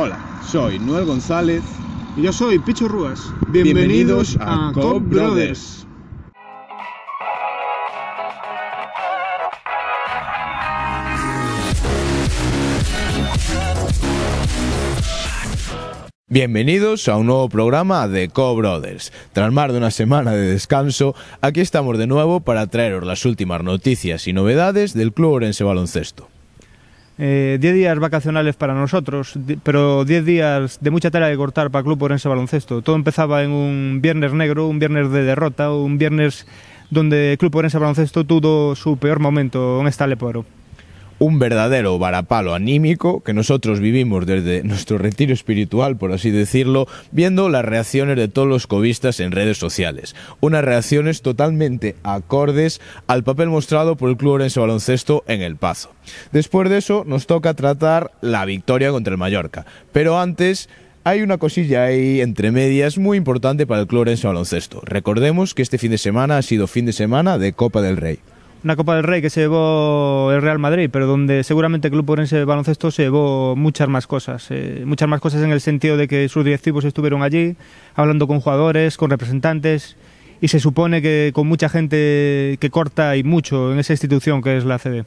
Hola, soy Noel González. Y yo soy Picho Ruas Bienvenidos, a, co Brothers. Bienvenidos a un nuevo programa de Co Brothers. Tras más de una semana de descanso, aquí estamos de nuevo para traeros las últimas noticias y novedades del Club Orense Baloncesto. 10 eh, días vacacionales para nosotros, pero diez días de mucha tela de cortar para Club Orense Baloncesto. Todo empezaba en un viernes negro, un viernes de derrota, un viernes donde Club Orense Baloncesto tuvo su peor momento en esta un verdadero varapalo anímico que nosotros vivimos desde nuestro retiro espiritual, por así decirlo, viendo las reacciones de todos los covistas en redes sociales. Unas reacciones totalmente acordes al papel mostrado por el Club Orense Baloncesto en El Pazo. Después de eso nos toca tratar la victoria contra el Mallorca, pero antes hay una cosilla ahí entre medias muy importante para el Club Baloncesto. Recordemos que este fin de semana ha sido fin de semana de Copa del Rey una Copa del Rey que se llevó el Real Madrid, pero donde seguramente el Club Orense de Baloncesto se llevó muchas más cosas. Eh, muchas más cosas en el sentido de que sus directivos estuvieron allí, hablando con jugadores, con representantes, y se supone que con mucha gente que corta y mucho en esa institución que es la CD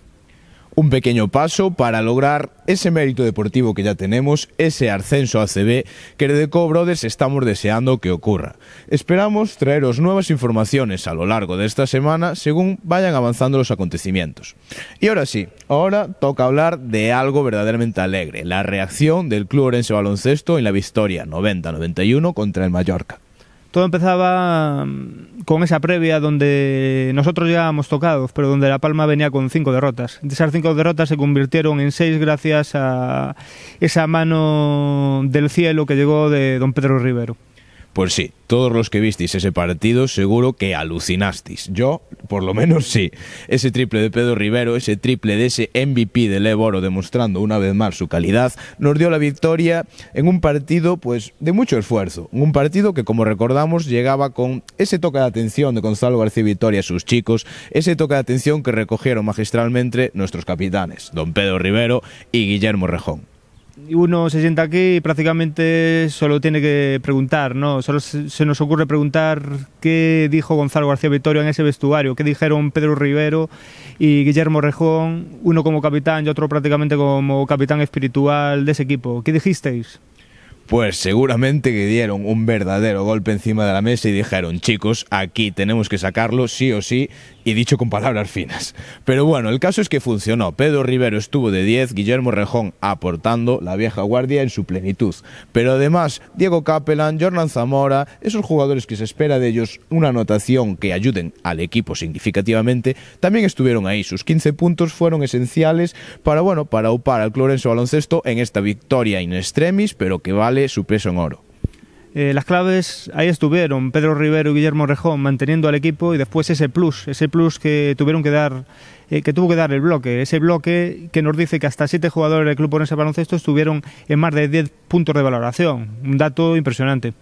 un pequeño paso para lograr ese mérito deportivo que ya tenemos, ese ascenso a que de cobrodes estamos deseando que ocurra. Esperamos traeros nuevas informaciones a lo largo de esta semana según vayan avanzando los acontecimientos. Y ahora sí, ahora toca hablar de algo verdaderamente alegre, la reacción del Club Orense Baloncesto en la victoria 90-91 contra el Mallorca todo empezaba mm, con esa previa donde nosotros ya habíamos tocados, pero donde La Palma venía con cinco derrotas. esas cinco derrotas se convirtieron en seis gracias a esa mano del cielo que llegó de don Pedro Rivero. Pues sí, todos los que visteis ese partido seguro que alucinasteis. Yo, por lo menos sí. Ese triple de Pedro Rivero, ese triple de ese MVP de Leboro demostrando una vez más su calidad, nos dio la victoria en un partido pues de mucho esfuerzo. Un partido que como recordamos llegaba con ese toque de atención de Gonzalo García Vitoria a sus chicos, ese toque de atención que recogieron magistralmente nuestros capitanes, don Pedro Rivero y Guillermo Rejón uno se sienta aquí y prácticamente solo tiene que preguntar, ¿no? Solo se nos ocurre preguntar qué dijo Gonzalo García Vitorio en ese vestuario, qué dijeron Pedro Rivero y Guillermo Rejón, uno como capitán y otro prácticamente como capitán espiritual de ese equipo. ¿Qué dijisteis? Pues seguramente que dieron un verdadero golpe encima de la mesa y dijeron, chicos, aquí tenemos que sacarlo sí o sí y dicho con palabras finas. Pero bueno, el caso es que funcionó. Pedro Rivero estuvo de 10, Guillermo Rejón aportando la vieja guardia en su plenitud. Pero además, Diego Capelán, Jordan Zamora, esos jugadores que se espera de ellos una anotación que ayuden al equipo significativamente, también estuvieron ahí. Sus 15 puntos fueron esenciales para, bueno, para upar al Clorenso Baloncesto en esta victoria in extremis, pero que vale su peso en oro. Eh, las claves ahí estuvieron, Pedro Rivero y Guillermo Rejón manteniendo al equipo y después ese plus, ese plus que tuvieron que dar, eh, que tuvo que dar el bloque, ese bloque que nos dice que hasta siete jugadores del club ese Baloncesto estuvieron en más de 10 puntos de valoración, un dato impresionante.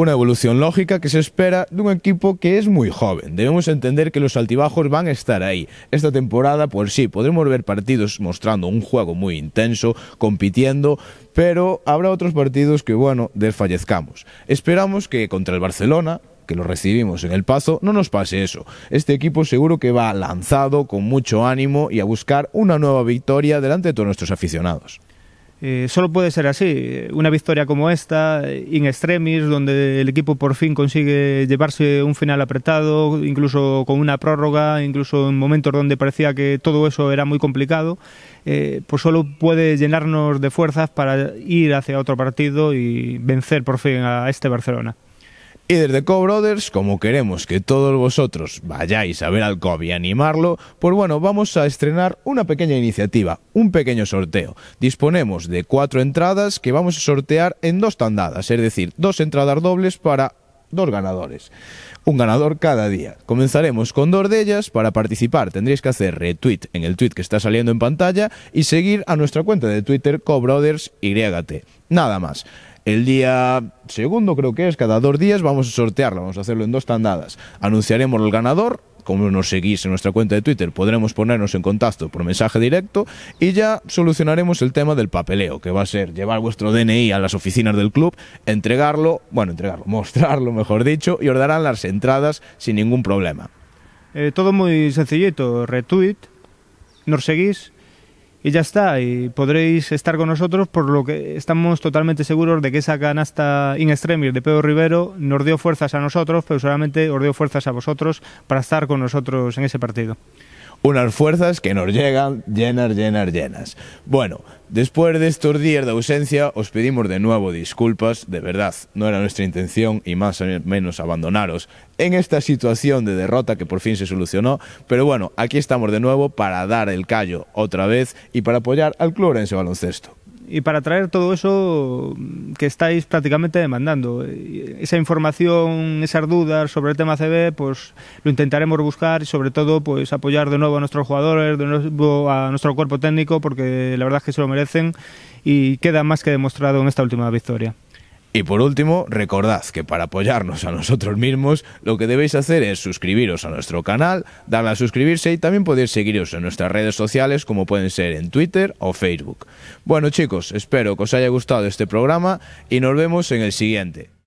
Una evolución lógica que se espera de un equipo que es muy joven. Debemos entender que los altibajos van a estar ahí. Esta temporada, pues sí, podremos ver partidos mostrando un juego muy intenso, compitiendo, pero habrá otros partidos que, bueno, desfallezcamos. Esperamos que contra el Barcelona, que lo recibimos en el paso, no nos pase eso. Este equipo seguro que va lanzado, con mucho ánimo y a buscar una nueva victoria delante de todos nuestros aficionados. Eh, solo puede ser así. Una victoria como esta, in extremis, donde el equipo por fin consigue llevarse un final apretado, incluso con una prórroga, incluso en momentos donde parecía que todo eso era muy complicado, eh, pues solo puede llenarnos de fuerzas para ir hacia otro partido y vencer por fin a este Barcelona. Y desde Co como queremos que todos vosotros vayáis a ver al cob y animarlo, pues bueno, vamos a estrenar una pequeña iniciativa, un pequeño sorteo. Disponemos de cuatro entradas que vamos a sortear en dos tandadas, es decir, dos entradas dobles para dos ganadores. Un ganador cada día. Comenzaremos con dos de ellas. Para participar tendréis que hacer retweet en el tweet que está saliendo en pantalla y seguir a nuestra cuenta de Twitter cobrothersYT. Nada más. El día segundo creo que es, cada dos días vamos a sortearlo, vamos a hacerlo en dos tandadas. Anunciaremos el ganador, como nos seguís en nuestra cuenta de Twitter, podremos ponernos en contacto por mensaje directo y ya solucionaremos el tema del papeleo, que va a ser llevar vuestro DNI a las oficinas del club, entregarlo, bueno, entregarlo, mostrarlo, mejor dicho, y os darán las entradas sin ningún problema. Eh, todo muy sencillito, retweet, nos seguís y ya está. Y podréis estar con nosotros, por lo que estamos totalmente seguros de que esa canasta in extremis de Pedro Rivero nos dio fuerzas a nosotros, pero solamente os dio fuerzas a vosotros para estar con nosotros en ese partido unas fuerzas que nos llegan llenas, llenas, llenas. Bueno, después de estos días de ausencia os pedimos de nuevo disculpas, de verdad, no era nuestra intención y más o menos abandonaros en esta situación de derrota que por fin se solucionó, pero bueno, aquí estamos de nuevo para dar el callo otra vez y para apoyar al en su Baloncesto y para traer todo eso que estáis prácticamente demandando. Esa información, esas dudas sobre el tema CB, pues lo intentaremos buscar y sobre todo pues apoyar de nuevo a nuestros jugadores, de nuevo a nuestro cuerpo técnico, porque la verdad es que se lo merecen y queda más que demostrado en esta última victoria. Y por último, recordad que para apoyarnos a nosotros mismos, lo que debéis hacer es suscribiros a nuestro canal, darle a suscribirse y también podéis seguiros en nuestras redes sociales como pueden ser en Twitter o Facebook. Bueno chicos, espero que os haya gustado este programa y nos vemos en el siguiente.